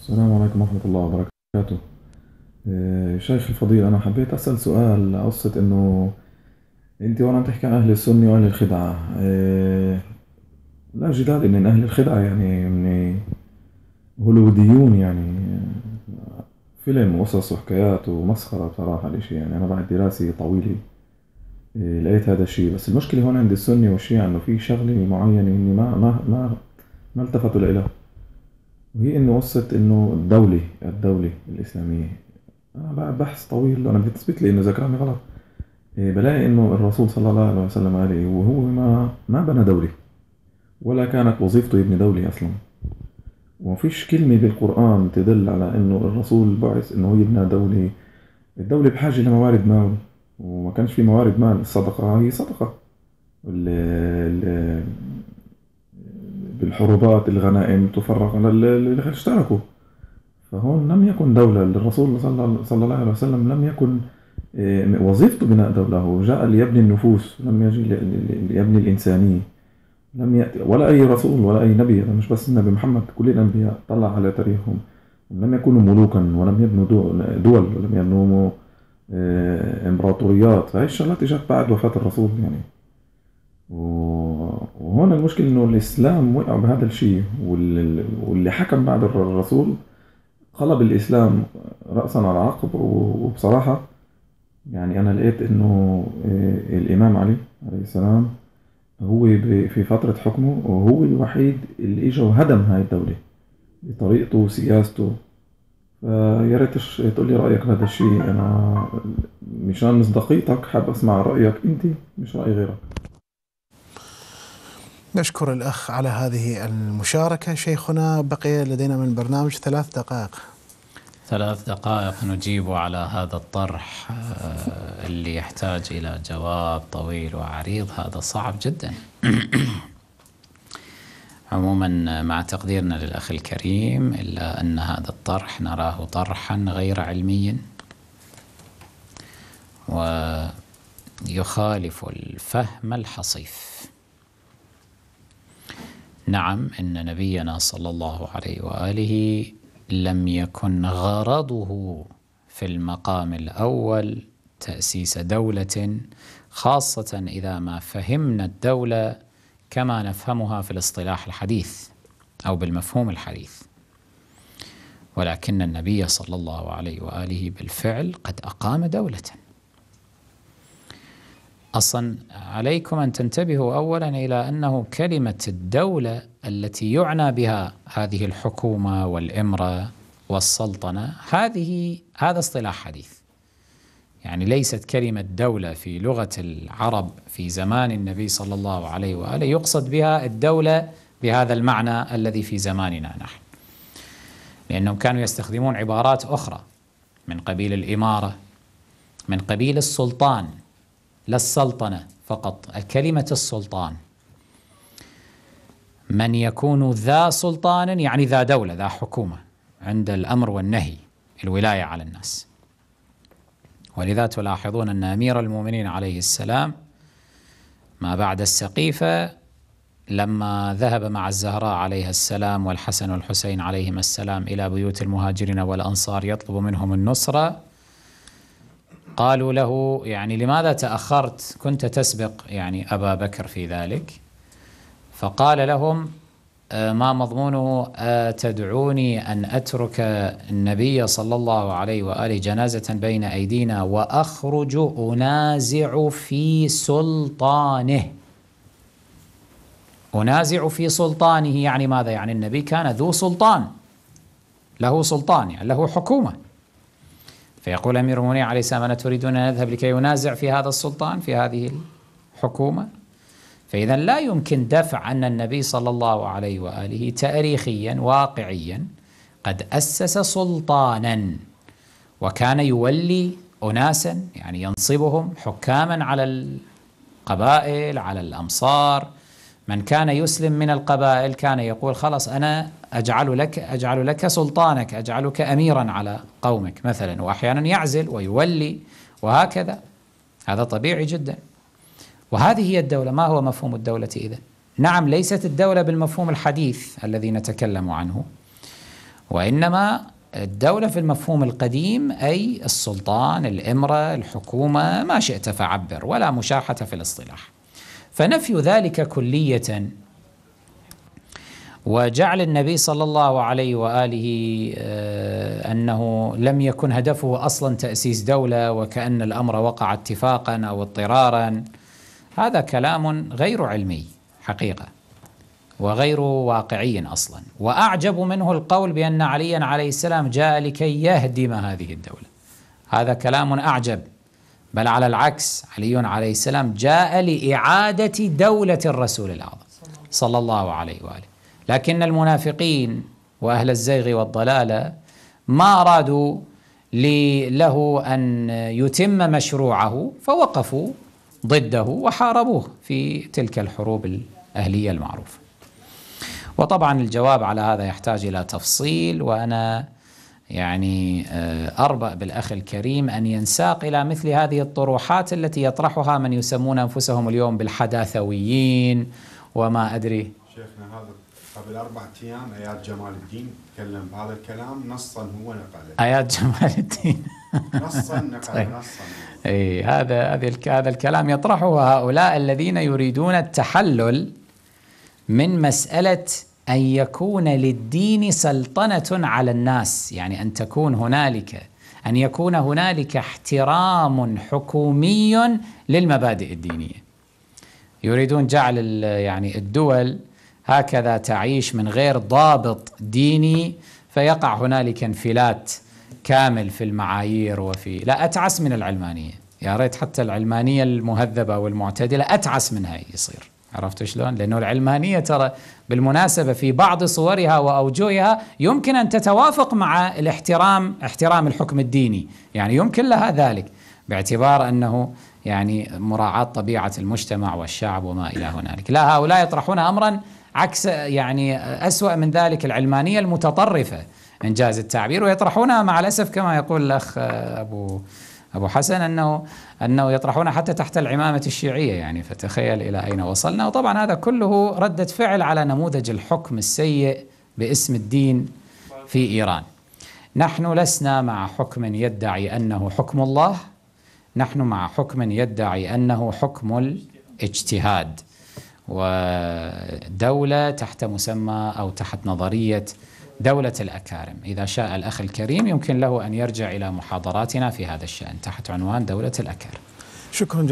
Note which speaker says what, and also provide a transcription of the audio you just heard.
Speaker 1: السلام عليكم ورحمة الله وبركاته شايف آه، شيخ الفضيل أنا حبيت أسأل سؤال قصة إنه أنت وأنا عم تحكي عن أهل السنة وأهل الخدعة آه، لا جدال إن أهل الخدعة يعني من هوليوديون يعني فيلم وقصص وحكايات ومسخرة بصراحة الإشي يعني أنا بعد دراسة طويلة آه، لقيت هذا الشيء بس المشكلة هون عند السنة والشيعة إنه في شغلة معينة إني ما ما ما ما التفتوا لإلها وهي انه وصلت انه الدولة الدولة الاسلامية انا آه، بقى بحث طويل انا بتثبت لي انه ذكرني غلط إيه، بلاقي انه الرسول صلى الله عليه وسلم عليه وهو ما ما بنى دولة ولا كانت وظيفته يبني دولة اصلا ومفيش كلمة بالقرآن تدل على انه الرسول بعث انه يبنى دولة الدولة بحاجة لموارد مال وما كانش في موارد مال الصدقة هي صدقة بالحروبات الغنائم تفرق على اللي اشتركوا فهون لم يكن دولة الرسول صلى الله عليه وسلم لم يكن آه، وظيفته بناء دولة هو جاء ليبني النفوس لم يجي ليبني الإنسانية لم يأتي ولا أي رسول ولا أي نبي مش بس النبي محمد كل الأنبياء طلع على تاريخهم لم يكونوا ملوكا ولم يبنوا دول ولم يبنوا آه، امبراطوريات فهي الشغلات اجت بعد وفاة الرسول يعني وهنا المشكلة انه الاسلام وقع بهذا الشيء واللي حكم بعد الرسول قلب الاسلام رأسا على عقب وبصراحة يعني انا لقيت انه آه، الامام علي عليه السلام هو في فترة حكمه وهو الوحيد اللي اجى وهدم هاي الدولة بطريقته وسياسته فيا ريت تقول لي رأيك بهذا الشيء أنا مشان مصداقيتك حاب أسمع رأيك أنت مش رأي غيرك
Speaker 2: نشكر الأخ على هذه المشاركة شيخنا بقي لدينا من البرنامج ثلاث دقائق ثلاث دقائق نجيب على هذا الطرح آه، اللي يحتاج إلى جواب طويل وعريض هذا صعب جدا عموما مع تقديرنا للأخ الكريم إلا أن هذا الطرح نراه طرحا غير علمي ويخالف الفهم الحصيف نعم إن نبينا صلى الله عليه وآله لم يكن غرضه في المقام الأول تأسيس دولة خاصة إذا ما فهمنا الدولة كما نفهمها في الاصطلاح الحديث أو بالمفهوم الحديث ولكن النبي صلى الله عليه وآله بالفعل قد أقام دولة أصلا عليكم أن تنتبهوا أولا إلى أنه كلمة الدولة التي يعنى بها هذه الحكومة والإمرة والسلطنة هذه هذا اصطلاح حديث يعني ليست كلمة دولة في لغة العرب في زمان النبي صلى الله عليه وآله يقصد بها الدولة بهذا المعنى الذي في زماننا نحن لأنهم كانوا يستخدمون عبارات أخرى من قبيل الإمارة من قبيل السلطان لا السلطنة فقط كلمة السلطان من يكون ذا سلطان يعني ذا دولة ذا حكومة عند الأمر والنهي الولاية على الناس ولذا تلاحظون أن أمير المؤمنين عليه السلام ما بعد السقيفة لما ذهب مع الزهراء عليها السلام والحسن والحسين عليهما السلام إلى بيوت المهاجرين والأنصار يطلب منهم النصرة قالوا له يعني لماذا تأخرت كنت تسبق يعني أبا بكر في ذلك فقال لهم آه، ما مضمونه تدعوني أن أترك النبي صلى الله عليه وآله جنازة بين أيدينا وأخرج أنازع في سلطانه أنازع في سلطانه يعني ماذا يعني النبي كان ذو سلطان له سلطان يعني له حكومة فيقول أمير المؤمنين عليه السلام أنا تريدون أن أذهب لكي ينازع في هذا السلطان في هذه الحكومة فإذا لا يمكن دفع أن النبي صلى الله عليه وآله تاريخيا واقعيا قد أسس سلطانا وكان يولي أناسا يعني ينصبهم حكاما على القبائل على الأمصار من كان يسلم من القبائل كان يقول خلاص أنا أجعل لك أجعل لك سلطانك أجعلك أميرا على قومك مثلا وأحيانا يعزل ويولي وهكذا هذا طبيعي جدا وهذه هي الدولة ما هو مفهوم الدولة إذا نعم ليست الدولة بالمفهوم الحديث الذي نتكلم عنه وإنما الدولة في المفهوم القديم أي السلطان الإمرة الحكومة ما شئت فعبر ولا مشاحة في الاصطلاح فنفي ذلك كلية وجعل النبي صلى الله عليه واله آه، انه لم يكن هدفه اصلا تاسيس دوله وكان الامر وقع اتفاقا او اضطرارا هذا كلام غير علمي حقيقه وغير واقعي اصلا واعجب منه القول بان عليا عليه السلام جاء لكي يهدم هذه الدوله هذا كلام اعجب بل على العكس علي عليه السلام جاء لإعادة دولة الرسول الأعظم صلى الله عليه وآله لكن المنافقين وأهل الزيغ والضلالة ما أرادوا له أن يتم مشروعه فوقفوا ضده وحاربوه في تلك الحروب الأهلية المعروفة وطبعا الجواب على هذا يحتاج إلى تفصيل وأنا يعني آه، أربأ بالأخ الكريم أن ينساق إلى مثل هذه الطروحات التي يطرحها من يسمون أنفسهم اليوم بالحداثويين وما أدري
Speaker 1: شيخنا هذا قبل أربعة أيام آيات جمال الدين تكلم بهذا الكلام نصا هو نقله
Speaker 2: آيات جمال الدين نصا نقله طيب. نصا اي هذا هذا الكلام يطرحه هؤلاء الذين يريدون التحلل من مسألة أن يكون للدين سلطنة على الناس يعني أن تكون هنالك أن يكون هنالك احترام حكومي للمبادئ الدينية يريدون جعل يعني الدول هكذا تعيش من غير ضابط ديني فيقع هنالك انفلات كامل في المعايير وفي لا أتعس من العلمانية يا ريت حتى العلمانية المهذبة والمعتدلة أتعس منها يصير عرفت شلون؟ لأنه العلمانية ترى بالمناسبة في بعض صورها وأوجهها يمكن أن تتوافق مع الاحترام احترام الحكم الديني يعني يمكن لها ذلك باعتبار أنه يعني مراعاة طبيعة المجتمع والشعب وما إلى هنالك لا هؤلاء يطرحون أمرا عكس يعني أسوأ من ذلك العلمانية المتطرفة إنجاز التعبير ويطرحونها مع الأسف كما يقول الأخ أبو أبو حسن أنه أنه يطرحون حتى تحت العمامة الشيعية يعني فتخيل إلى أين وصلنا وطبعا هذا كله ردة فعل على نموذج الحكم السيء باسم الدين في إيران نحن لسنا مع حكم يدعي أنه حكم الله نحن مع حكم يدعي أنه حكم الاجتهاد ودولة تحت مسمى أو تحت نظرية دولة الأكارم إذا شاء الأخ الكريم يمكن له أن يرجع إلى محاضراتنا في هذا الشأن تحت عنوان دولة الأكارم
Speaker 1: شكرا